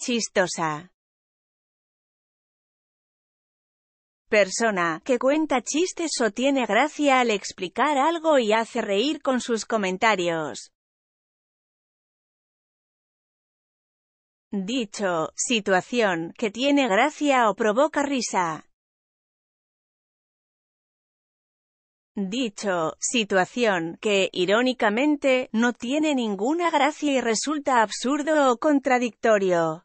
Chistosa. Persona que cuenta chistes o tiene gracia al explicar algo y hace reír con sus comentarios. Dicho, situación que tiene gracia o provoca risa. Dicho, situación que, irónicamente, no tiene ninguna gracia y resulta absurdo o contradictorio.